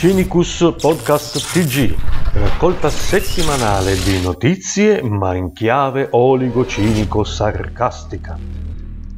Cinicus Podcast TG, raccolta settimanale di notizie ma in chiave oligocinico-sarcastica.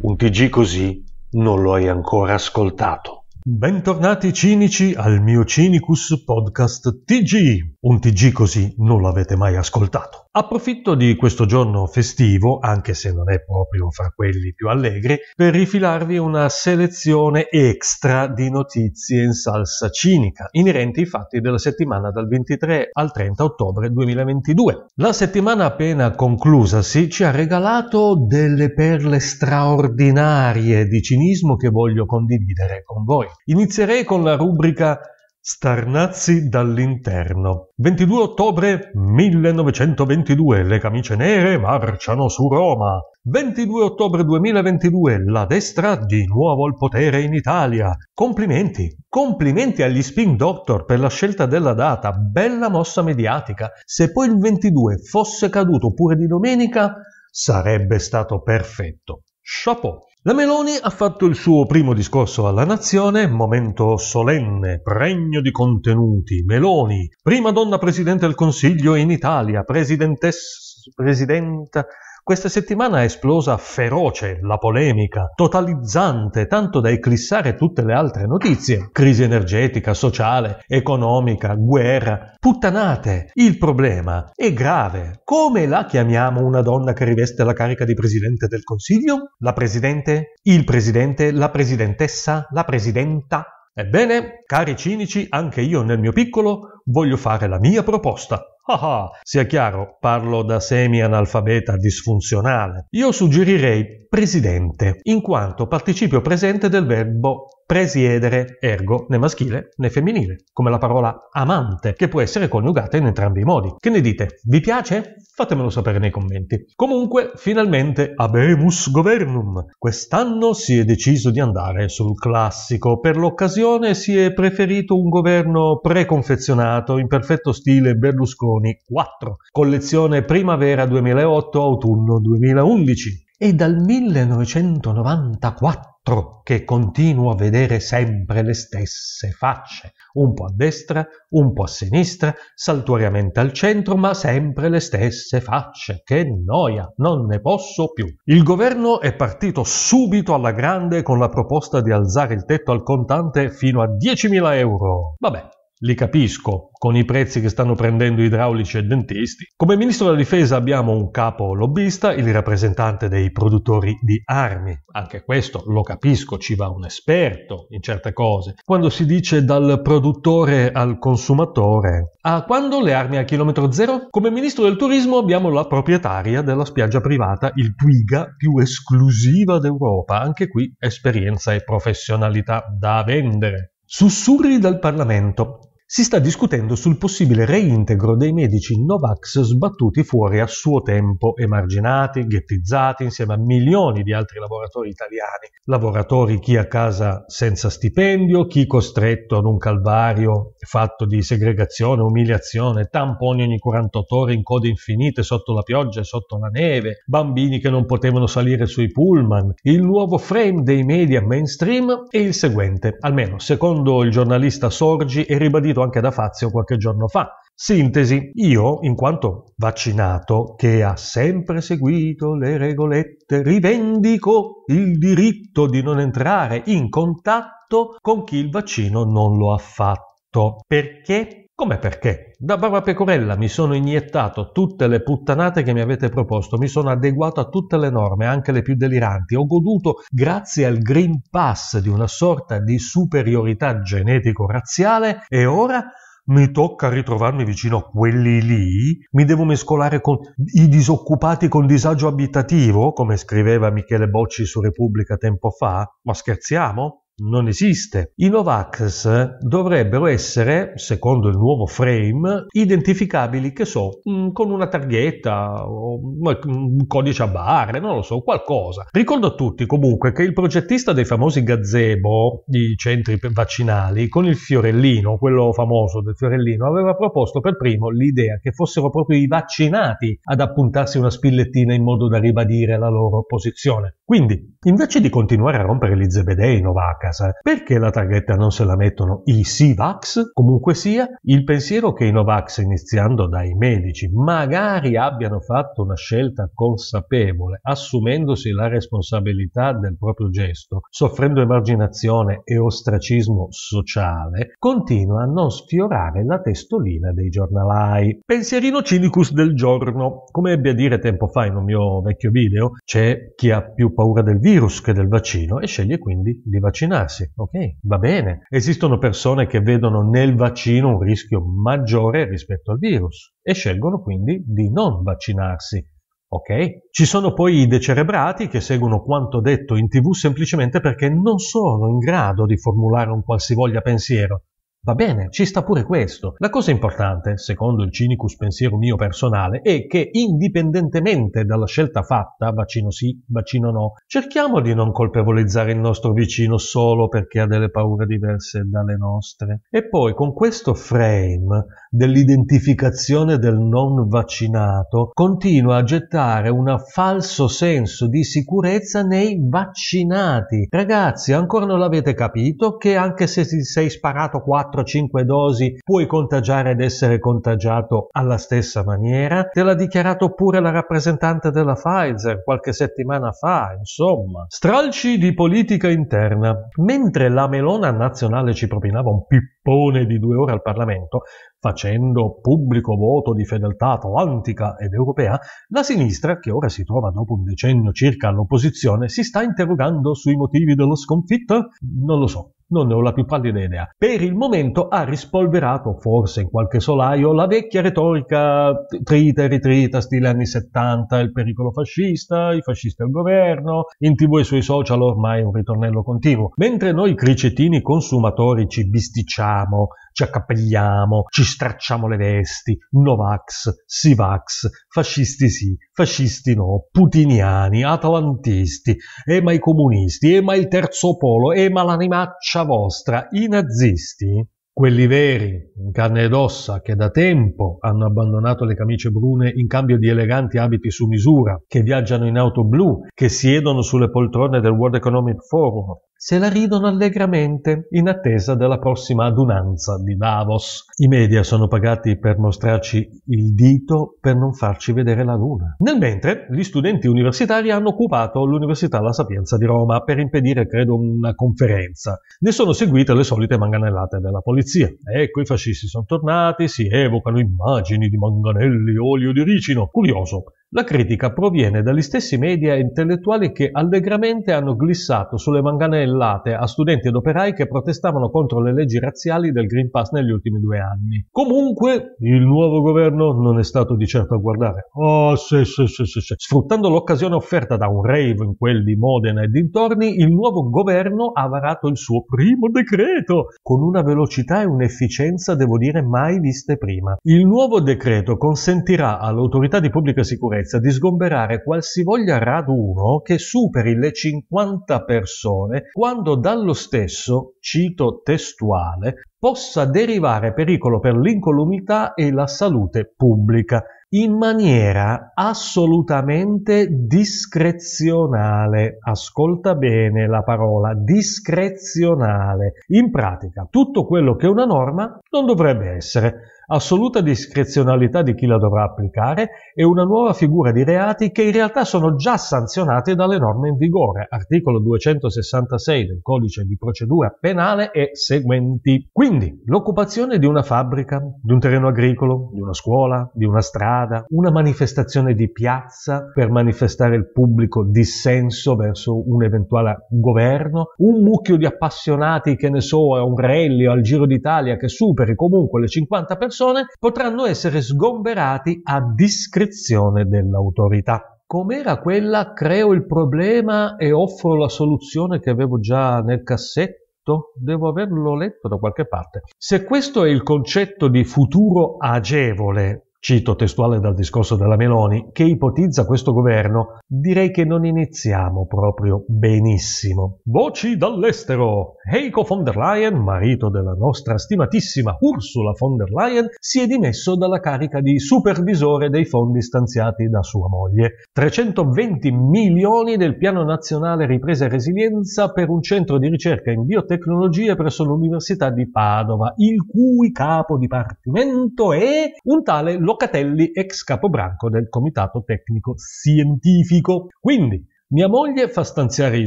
Un TG così non lo hai ancora ascoltato. Bentornati cinici al mio Cinicus Podcast TG. Un TG così non l'avete mai ascoltato. Approfitto di questo giorno festivo, anche se non è proprio fra quelli più allegri, per rifilarvi una selezione extra di notizie in salsa cinica, inerenti ai fatti della settimana dal 23 al 30 ottobre 2022. La settimana appena conclusasi ci ha regalato delle perle straordinarie di cinismo che voglio condividere con voi. Inizierei con la rubrica Starnazzi dall'interno. 22 ottobre 1922 le camicie nere marciano su Roma. 22 ottobre 2022 la destra di nuovo al potere in Italia. Complimenti, complimenti agli Spin Doctor per la scelta della data, bella mossa mediatica. Se poi il 22 fosse caduto pure di domenica sarebbe stato perfetto. Chapeau. La Meloni ha fatto il suo primo discorso alla nazione, momento solenne, pregno di contenuti. Meloni, prima donna presidente del Consiglio in Italia, presidentessa, presidenta questa settimana è esplosa feroce la polemica, totalizzante tanto da eclissare tutte le altre notizie. Crisi energetica, sociale, economica, guerra, puttanate. Il problema è grave. Come la chiamiamo una donna che riveste la carica di presidente del Consiglio? La presidente? Il presidente? La presidentessa? La presidenta? Ebbene, cari cinici, anche io nel mio piccolo voglio fare la mia proposta. Ah ah, sia chiaro, parlo da semi-analfabeta disfunzionale. Io suggerirei presidente, in quanto participio presente del verbo presiedere, ergo né maschile né femminile, come la parola amante, che può essere coniugata in entrambi i modi. Che ne dite? Vi piace? Fatemelo sapere nei commenti. Comunque, finalmente abemus governum. Quest'anno si è deciso di andare sul classico. Per l'occasione si è preferito un governo preconfezionato in perfetto stile Berlusconi 4, collezione primavera 2008-autunno 2011 e dal 1994 quattro che continuo a vedere sempre le stesse facce, un po' a destra, un po' a sinistra, saltuariamente al centro, ma sempre le stesse facce. Che noia, non ne posso più. Il governo è partito subito alla grande con la proposta di alzare il tetto al contante fino a 10.000 euro. Vabbè, li capisco, con i prezzi che stanno prendendo idraulici e dentisti. Come ministro della difesa abbiamo un capo lobbista, il rappresentante dei produttori di armi. Anche questo lo capisco, ci va un esperto in certe cose. Quando si dice dal produttore al consumatore, a ah, quando le armi a chilometro zero? Come ministro del turismo abbiamo la proprietaria della spiaggia privata, il Twiga, più esclusiva d'Europa. Anche qui esperienza e professionalità da vendere. Sussurri dal Parlamento si sta discutendo sul possibile reintegro dei medici Novax sbattuti fuori a suo tempo, emarginati, ghettizzati insieme a milioni di altri lavoratori italiani, lavoratori chi a casa senza stipendio, chi costretto ad un calvario fatto di segregazione, umiliazione, tamponi ogni 48 ore in code infinite sotto la pioggia e sotto la neve, bambini che non potevano salire sui pullman. Il nuovo frame dei media mainstream è il seguente, almeno secondo il giornalista Sorgi è ribadito sentito anche da Fazio qualche giorno fa. Sintesi, io, in quanto vaccinato, che ha sempre seguito le regolette, rivendico il diritto di non entrare in contatto con chi il vaccino non lo ha fatto. Perché? Come perché? Da Barba Pecorella mi sono iniettato tutte le puttanate che mi avete proposto, mi sono adeguato a tutte le norme, anche le più deliranti, ho goduto, grazie al Green Pass, di una sorta di superiorità genetico-razziale e ora mi tocca ritrovarmi vicino a quelli lì, mi devo mescolare con i disoccupati con disagio abitativo, come scriveva Michele Bocci su Repubblica tempo fa? Ma scherziamo? non esiste. I Novax dovrebbero essere, secondo il nuovo frame, identificabili, che so, mm, con una targhetta o un codice a barre, non lo so, qualcosa. Ricordo a tutti comunque che il progettista dei famosi gazebo, i centri vaccinali, con il fiorellino, quello famoso del fiorellino, aveva proposto per primo l'idea che fossero proprio i vaccinati ad appuntarsi una spillettina in modo da ribadire la loro posizione. Quindi, invece di continuare a rompere gli zebedei Novax, casa. Perché la targhetta non se la mettono i Sivax? Comunque sia, il pensiero che i Novax, iniziando dai medici, magari abbiano fatto una scelta consapevole, assumendosi la responsabilità del proprio gesto, soffrendo emarginazione e ostracismo sociale, continua a non sfiorare la testolina dei giornalai. Pensierino cinicus del giorno. Come ebbe a dire tempo fa in un mio vecchio video, c'è chi ha più paura del virus che del vaccino e sceglie quindi di vaccinare vaccinarsi. Ok, va bene. Esistono persone che vedono nel vaccino un rischio maggiore rispetto al virus e scelgono quindi di non vaccinarsi. Ok? Ci sono poi i decerebrati che seguono quanto detto in tv semplicemente perché non sono in grado di formulare un qualsivoglia pensiero Va bene, ci sta pure questo. La cosa importante, secondo il cinicus pensiero mio personale, è che indipendentemente dalla scelta fatta, vaccino sì, vaccino no, cerchiamo di non colpevolizzare il nostro vicino solo perché ha delle paure diverse dalle nostre. E poi con questo frame dell'identificazione del non vaccinato continua a gettare un falso senso di sicurezza nei vaccinati. Ragazzi, ancora non l'avete capito che anche se ti sei sparato 4 4-5 dosi puoi contagiare ed essere contagiato alla stessa maniera. Te l'ha dichiarato pure la rappresentante della Pfizer qualche settimana fa, insomma. Stralci di politica interna. Mentre la melona nazionale ci propinava un pippone di due ore al Parlamento, facendo pubblico voto di fedeltà atlantica ed europea, la sinistra, che ora si trova dopo un decennio circa all'opposizione, si sta interrogando sui motivi dello sconfitto? Non lo so. Non ne ho la più pallida idea. Per il momento ha rispolverato, forse in qualche solaio, la vecchia retorica trita e ritrita, stile anni 70, il pericolo fascista, i fascisti al governo, in tv e sui social ormai è un ritornello continuo. Mentre noi cricetini consumatori ci bisticciamo, ci accappelliamo, ci stracciamo le vesti, Novax, Sivax, fascisti sì, fascisti no, putiniani, atlantisti, e ma i comunisti, e ma il terzo polo, e ma l'animaccia faccia vostra i nazisti, quelli veri, in carne ed ossa, che da tempo hanno abbandonato le camicie brune in cambio di eleganti abiti su misura, che viaggiano in auto blu, che siedono sulle poltrone del World Economic Forum, se la ridono allegramente in attesa della prossima adunanza di Davos. I media sono pagati per mostrarci il dito per non farci vedere la luna. Nel mentre gli studenti universitari hanno occupato l'Università La Sapienza di Roma per impedire, credo, una conferenza. Ne sono seguite le solite manganellate della polizia. Ecco, i fascisti sono tornati, si evocano immagini di manganelli, olio di ricino. Curioso, la critica proviene dagli stessi media e intellettuali che allegramente hanno glissato sulle manganellate a studenti ed operai che protestavano contro le leggi razziali del Green Pass negli ultimi due anni. Comunque, il nuovo governo non è stato di certo a guardare. Oh, sì, sì, sì, sì, sì. Sfruttando l'occasione offerta da un rave in quel di Modena e dintorni, il nuovo governo ha varato il suo primo decreto con una velocità e un'efficienza, devo dire, mai viste prima. Il nuovo decreto consentirà all'autorità di pubblica sicurezza sicurezza di sgomberare qualsivoglia raduno che superi le 50 persone quando dallo stesso, cito testuale, possa derivare pericolo per l'incolumità e la salute pubblica in maniera assolutamente discrezionale. Ascolta bene la parola discrezionale. In pratica, tutto quello che è una norma non dovrebbe essere assoluta discrezionalità di chi la dovrà applicare e una nuova figura di reati che in realtà sono già sanzionati dalle norme in vigore, articolo 266 del codice di procedura penale e seguenti. Quindi l'occupazione di una fabbrica, di un terreno agricolo, di una scuola, di una strada, una manifestazione di piazza per manifestare il pubblico dissenso verso un eventuale governo, un mucchio di appassionati che ne so, a un rally o al Giro d'Italia che superi comunque le 50 persone, persone potranno essere sgomberati a discrezione dell'autorità. Com'era quella creo il problema e offro la soluzione che avevo già nel cassetto? Devo averlo letto da qualche parte. Se questo è il concetto di futuro agevole cito testuale dal discorso della Meloni, che ipotizza questo governo, direi che non iniziamo proprio benissimo. Voci dall'estero! Heiko von der Leyen, marito della nostra stimatissima Ursula von der Leyen, si è dimesso dalla carica di supervisore dei fondi stanziati da sua moglie. 320 milioni del Piano Nazionale Ripresa e Resilienza per un centro di ricerca in biotecnologie presso l'Università di Padova, il cui capo dipartimento è un tale Locatelli, ex capobranco del Comitato Tecnico Scientifico. Quindi, mia moglie fa stanziare i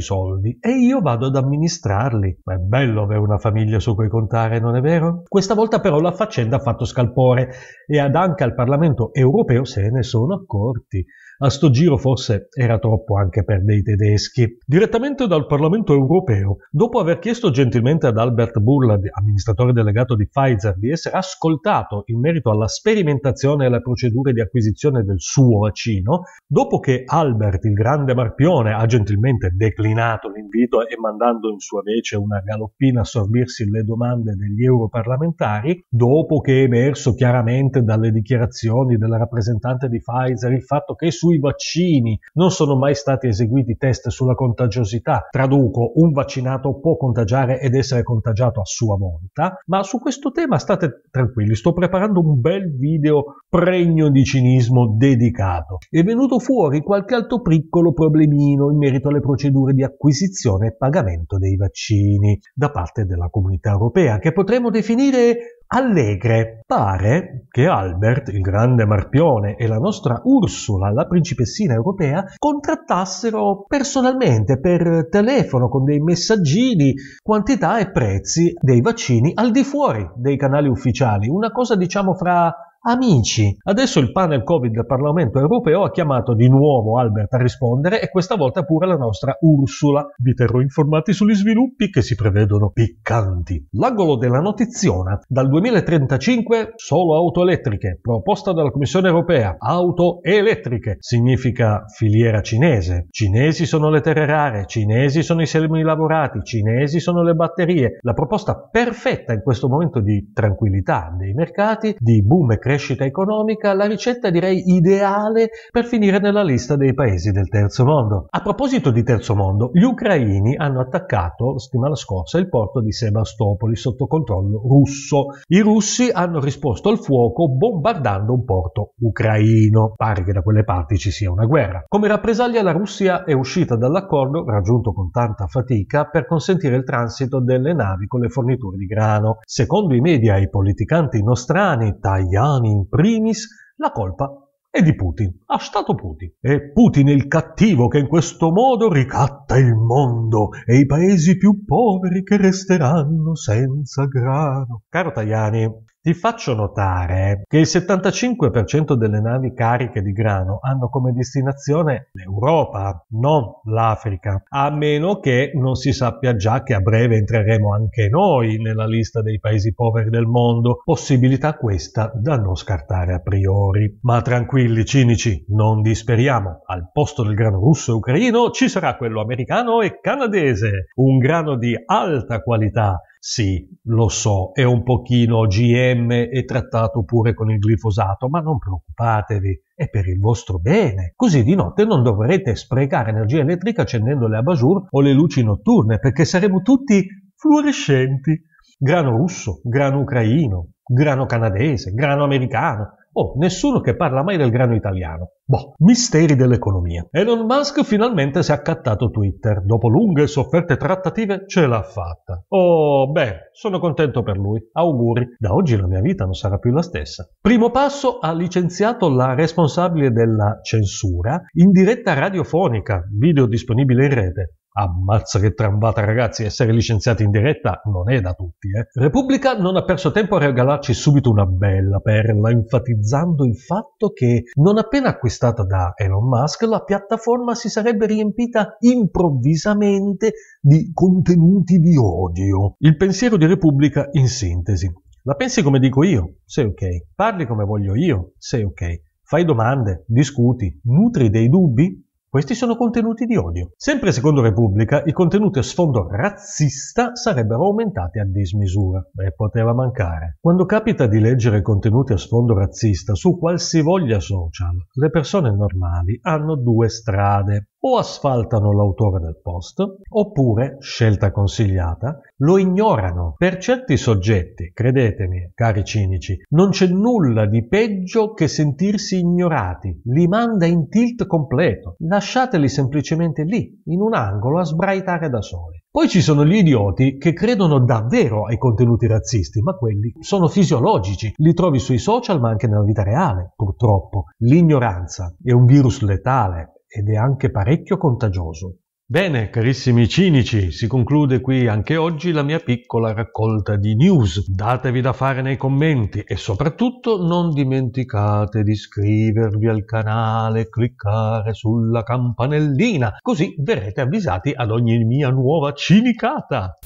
soldi e io vado ad amministrarli. Ma è bello avere una famiglia su cui contare, non è vero? Questa volta però la faccenda ha fatto scalpore e ad anche al Parlamento europeo se ne sono accorti. A sto giro forse era troppo anche per dei tedeschi. Direttamente dal Parlamento europeo, dopo aver chiesto gentilmente ad Albert Burla, amministratore delegato di Pfizer, di essere ascoltato in merito alla sperimentazione e alle procedure di acquisizione del suo vaccino, dopo che Albert, il grande marpione, Simeone ha gentilmente declinato l'invito e mandando in sua vece una galoppina a sorbirsi le domande degli europarlamentari, dopo che è emerso chiaramente dalle dichiarazioni della rappresentante di Pfizer il fatto che sui vaccini non sono mai stati eseguiti test sulla contagiosità, traduco un vaccinato può contagiare ed essere contagiato a sua volta, ma su questo tema state tranquilli, sto preparando un bel video pregno di cinismo dedicato. È venuto fuori qualche altro piccolo problemino Cagnino in merito alle procedure di acquisizione e pagamento dei vaccini da parte della comunità europea, che potremmo definire allegre. Pare che Albert, il grande Marpione, e la nostra Ursula, la principessina europea, contrattassero personalmente per telefono con dei messaggini quantità e prezzi dei vaccini al di fuori dei canali ufficiali. Una cosa diciamo fra Amici, adesso il panel Covid del Parlamento europeo ha chiamato di nuovo Albert a rispondere e questa volta pure la nostra Ursula. Vi terrò informati sugli sviluppi che si prevedono piccanti. L'angolo della notiziona. Dal 2035 solo auto elettriche, proposta dalla Commissione europea. Auto elettriche significa filiera cinese. Cinesi sono le terre rare, cinesi sono i semi lavorati, cinesi sono le batterie. La proposta perfetta in questo momento di tranquillità dei mercati, di boom e crescita crescita economica, la ricetta direi ideale per finire nella lista dei paesi del terzo mondo. A proposito di terzo mondo, gli ucraini hanno attaccato la settimana scorsa il porto di Sebastopoli sotto controllo russo. I russi hanno risposto al fuoco bombardando un porto ucraino. Pare che da quelle parti ci sia una guerra. Come rappresaglia la Russia è uscita dall'accordo raggiunto con tanta fatica per consentire il transito delle navi con le forniture di grano. Secondo i media i politicanti nostrani, Tajani persone in primis, la colpa è di Putin, ha stato Putin. È Putin il cattivo che in questo modo ricatta il mondo e i paesi più poveri che resteranno senza grano. Caro Tajani, ti faccio notare che il 75% delle navi cariche di grano hanno come destinazione l'Europa, non l'Africa, a meno che non si sappia già che a breve entreremo anche noi nella lista dei paesi poveri del mondo, possibilità questa da non scartare a priori. Ma tranquilli cinici, non disperiamo, al posto del grano russo e ucraino ci sarà quello americano e canadese, un grano di alta qualità sì, lo so, è un pochino OGM e trattato pure con il glifosato, ma non preoccupatevi, è per il vostro bene. Così di notte non dovrete sprecare energia elettrica accendendo le abajur o le luci notturne, perché saremo tutti fluorescenti. Grano russo, grano ucraino, grano canadese, grano americano, Oh, nessuno che parla mai del grano italiano. Boh, misteri dell'economia. Elon Musk finalmente si è accattato Twitter. Dopo lunghe e sofferte trattative ce l'ha fatta. Oh, beh, sono contento per lui. Auguri. Da oggi la mia vita non sarà più la stessa. Primo passo ha licenziato la responsabile della censura in diretta radiofonica, video disponibile in rete. Ammazza che trambata ragazzi, essere licenziati in diretta non è da tutti, eh. Repubblica non ha perso tempo a regalarci subito una bella perla, enfatizzando il fatto che non appena acquistata da Elon Musk, la piattaforma si sarebbe riempita improvvisamente di contenuti di odio. Il pensiero di Repubblica in sintesi. La pensi come dico io? Sei ok. Parli come voglio io? Sei ok. Fai domande, discuti, nutri dei dubbi? Questi sono contenuti di odio. Sempre secondo Repubblica, i contenuti a sfondo razzista sarebbero aumentati a dismisura. Beh, poteva mancare. Quando capita di leggere contenuti a sfondo razzista su qualsivoglia social, le persone normali hanno due strade o asfaltano l'autore del post, oppure, scelta consigliata, lo ignorano. Per certi soggetti, credetemi, cari cinici, non c'è nulla di peggio che sentirsi ignorati, li manda in tilt completo. Lasciateli semplicemente lì, in un angolo, a sbraitare da soli. Poi ci sono gli idioti che credono davvero ai contenuti razzisti, ma quelli sono fisiologici, li trovi sui social ma anche nella vita reale, purtroppo. L'ignoranza è un virus letale, ed è anche parecchio contagioso. Bene, carissimi cinici, si conclude qui anche oggi la mia piccola raccolta di news. Datevi da fare nei commenti e soprattutto non dimenticate di iscrivervi al canale e cliccare sulla campanellina, così verrete avvisati ad ogni mia nuova cinicata.